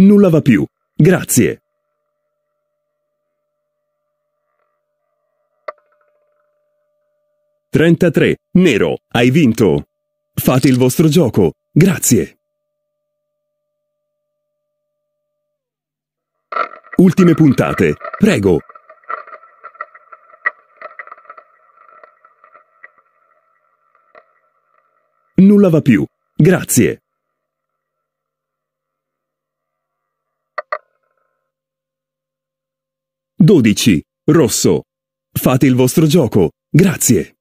Nulla va più. Grazie. Trentatré. Nero. Hai vinto. Fate il vostro gioco. Grazie. Ultime puntate. Prego. Nulla va più. Grazie. 12. Rosso. Fate il vostro gioco. Grazie.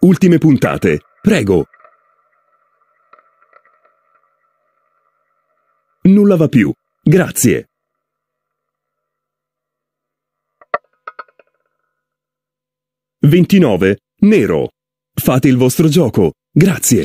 Ultime puntate. Prego. Nulla va più. Grazie. Ventinove. Nero. Fate il vostro gioco. Grazie.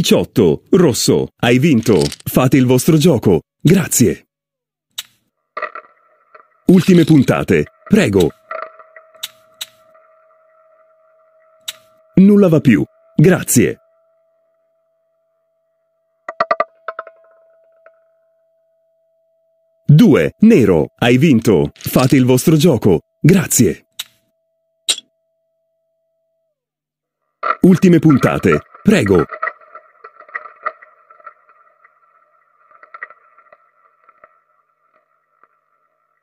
18. Rosso. Hai vinto. Fate il vostro gioco. Grazie. Ultime puntate. Prego. Nulla va più. Grazie. Due. Nero. Hai vinto. Fate il vostro gioco. Grazie. Ultime puntate. Prego.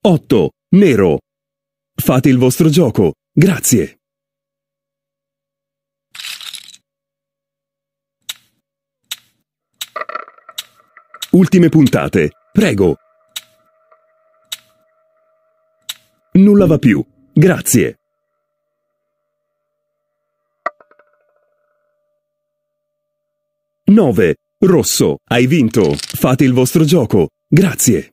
8. Nero. Fate il vostro gioco. Grazie. Ultime puntate. Prego. Nulla va più. Grazie. Nove. Rosso. Hai vinto. Fate il vostro gioco. Grazie.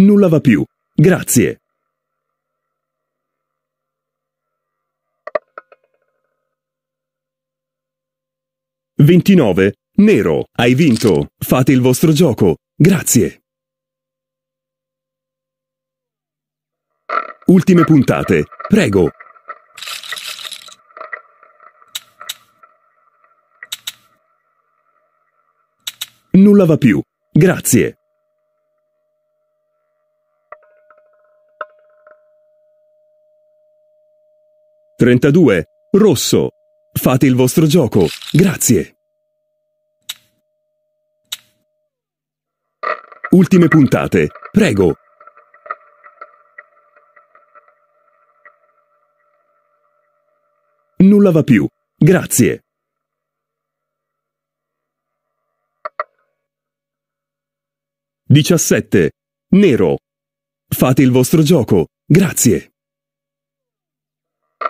Nulla va più. Grazie. Ventinove. Nero, hai vinto. Fate il vostro gioco. Grazie. Ultime puntate. Prego. Nulla va più. Grazie. 32. Rosso. Fate il vostro gioco. Grazie. Ultime puntate. Prego. Nulla va più. Grazie. Diciassette. Nero. Fate il vostro gioco. Grazie.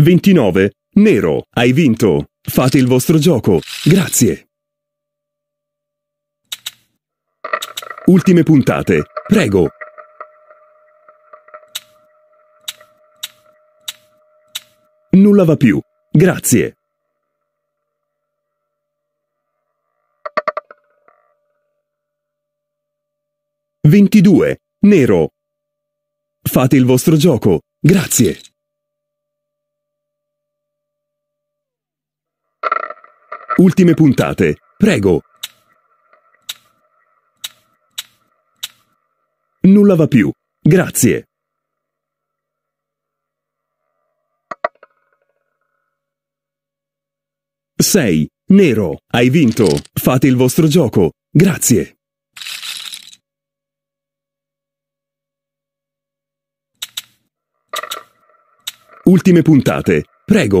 29. Nero, hai vinto. Fate il vostro gioco. Grazie. Ultime puntate. Prego. Nulla va più. Grazie. Ventidue. Nero. Fate il vostro gioco. Grazie. Ultime puntate. Prego. Nulla va più. Grazie. Sei. Nero. Hai vinto. Fate il vostro gioco. Grazie. Ultime puntate. Prego.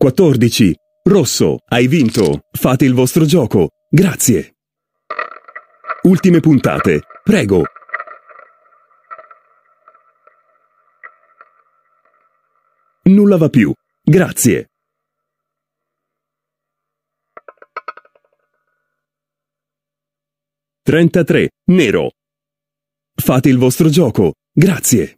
14. Rosso, hai vinto. Fate il vostro gioco. Grazie. Ultime puntate. Prego, Nulla va più. Grazie. Trentatré. Nero. Fate il vostro gioco. Grazie.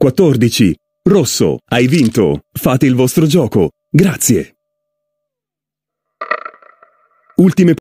14. Rosso, hai vinto. Fate il vostro gioco. Grazie. Ultime